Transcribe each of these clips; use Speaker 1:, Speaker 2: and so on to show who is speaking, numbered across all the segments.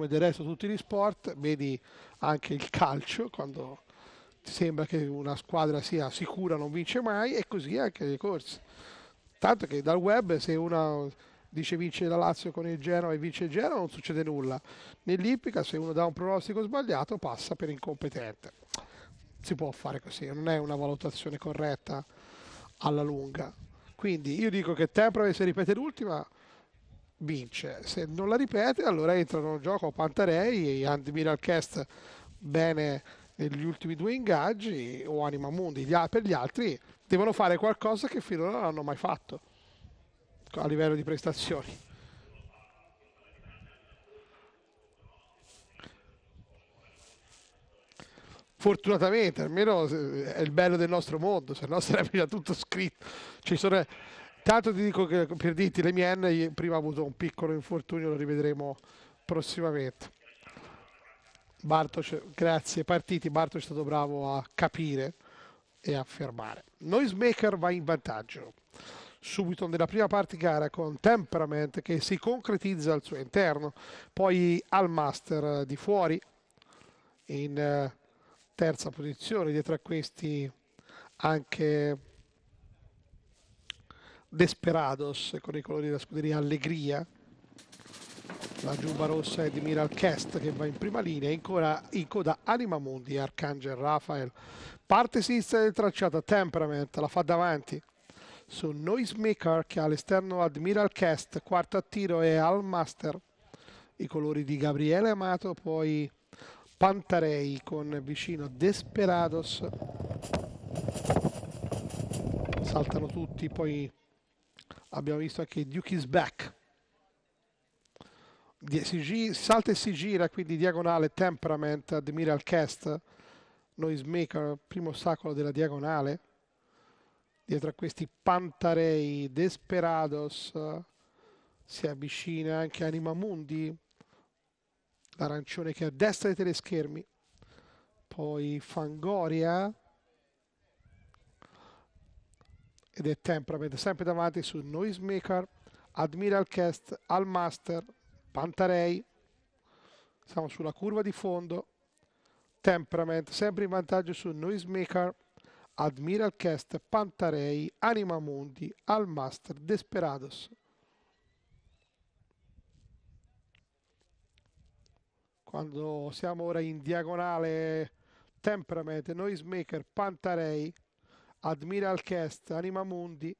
Speaker 1: come del resto tutti gli sport, vedi anche il calcio, quando ti sembra che una squadra sia sicura non vince mai, e così anche le corse. Tanto che dal web se una dice vince la Lazio con il Genoa e vince il Genova non succede nulla. Nell'Ippica se uno dà un pronostico sbagliato passa per incompetente. Si può fare così, non è una valutazione corretta alla lunga. Quindi io dico che Tempra se ripete l'ultima vince. Se non la ripete, allora entrano in gioco Pantarei e Andmiral Cast bene negli ultimi due ingaggi o Anima Mundi per gli altri devono fare qualcosa che finora non hanno mai fatto a livello di prestazioni. Fortunatamente, almeno eh, è il bello del nostro mondo, se no sarebbe già tutto scritto. Ci sono intanto ti dico che per dirti, le Mien prima ha avuto un piccolo infortunio, lo rivedremo prossimamente. Bartoc, grazie, partiti, Bartoc è stato bravo a capire e a fermare. Noisemaker va in vantaggio subito nella prima parte gara con Temperament che si concretizza al suo interno, poi al Master di fuori in eh, terza posizione, dietro a questi anche Desperados con i colori della scuderia Allegria. La giubba rossa è di Miral Kest che va in prima linea, in, coda, in coda Anima Mundi, Arcangel Rafael. Parte sinistra del tracciato, Temperament, la fa davanti su Noisemaker che all'esterno Admiral Kest, quarto a tiro è Almaster. I colori di Gabriele Amato, poi Pantarei con vicino Desperados. Saltano tutti, poi abbiamo visto anche Duke is back si, salta e si gira quindi diagonale temperament admiral cast noise maker primo sacolo della diagonale dietro a questi pantarei desperados si avvicina anche anima mundi l'arancione che è a destra dei teleschermi poi fangoria ed è Temperament sempre davanti su Noisemaker, Admiral Cast, Al Master, Pantarei, siamo sulla curva di fondo, Temperament sempre in vantaggio su Noisemaker, Admiral Cast, Pantarei, Anima Mundi, Al Master, Desperados. Quando siamo ora in diagonale Temperament, Noisemaker, Pantarei, Admiral Cast, Anima Mundi,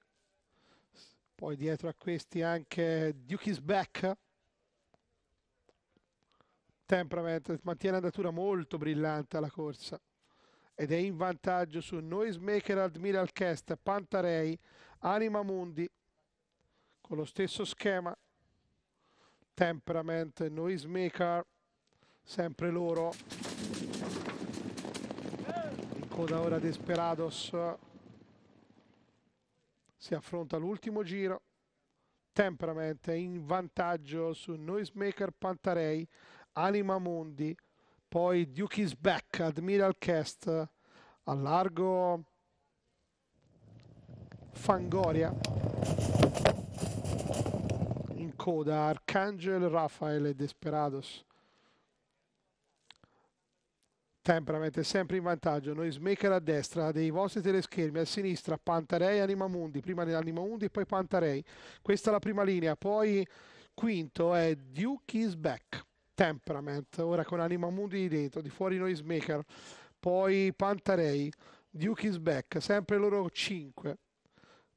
Speaker 1: poi dietro a questi anche Duke is Back. Temperament mantiene andatura molto brillante alla corsa ed è in vantaggio su Noisemaker Admiral Cast, Pantarei, Anima Mundi con lo stesso schema. Temperament, Noisemaker, sempre loro. In coda ora Desperados si affronta l'ultimo giro. Temperament in vantaggio su Noisemaker Pantarei, Anima Mondi, poi Duke is back, Admiral Cast, a largo Fangoria, in coda Arcangel, Rafael e Desperados. Temperament è sempre in vantaggio, Noismaker a destra, dei vostri teleschermi a sinistra, Pantarei, Anima Mundi, prima dell'Anima Mundi e poi Pantarei. Questa è la prima linea, poi quinto è Duke is back, Temperament, ora con Animamundi di dentro, di fuori Noismaker, poi Pantarei, Duke is back, sempre loro 5.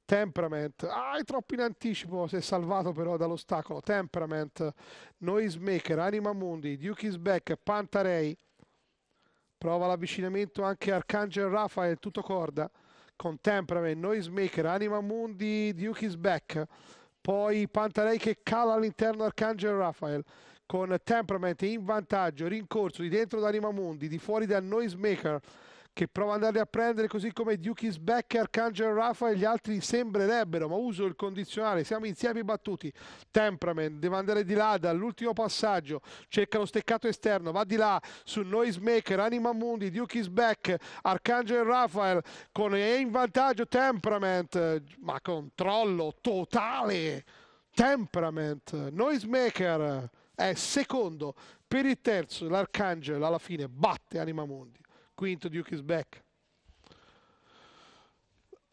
Speaker 1: Temperament, ah è troppo in anticipo, si è salvato però dall'ostacolo, Temperament, Noismaker, Animamundi, Duke is back, Pantarei. Prova l'avvicinamento anche Arcangel Rafael, tutto corda. con Temperament, Noisemaker, Anima Mundi, Duke is back. Poi Pantarei che cala all'interno Arcangel Rafael con Temperament in vantaggio, rincorso di dentro da Anima Mundi, di fuori da Noisemaker che prova ad andare a prendere così come Dukis Becker, Arcangelo Rafa e gli altri sembrerebbero, ma uso il condizionale, siamo insieme battuti. Temperament deve andare di là dall'ultimo passaggio, cerca lo steccato esterno, va di là su Noisemaker, Anima Mundi, Dukis Beck, Arcangelo e Rafael con è in vantaggio Temperament, ma controllo totale. Temperament, Noisemaker è secondo per il terzo, l'Arcangelo alla fine batte Anima Mundi. Quinto Duke is back.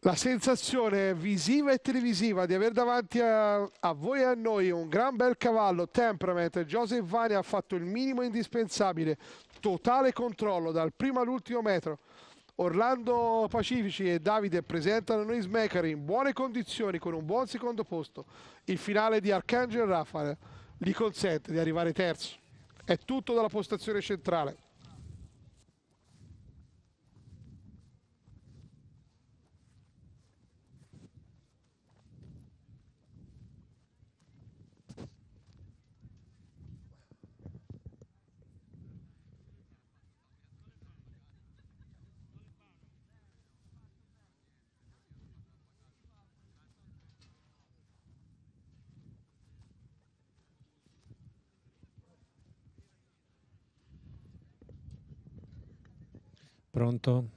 Speaker 1: La sensazione visiva e televisiva di avere davanti a, a, voi e a noi un gran bel cavallo, temperament, Joseph Vane ha fatto il minimo indispensabile, totale controllo dal primo all'ultimo metro. Orlando Pacifici e Davide presentano noi Smaker in buone condizioni con un buon secondo posto. Il finale di Arcangel Raffaele gli consente di arrivare terzo. È tutto dalla postazione centrale. Pronto?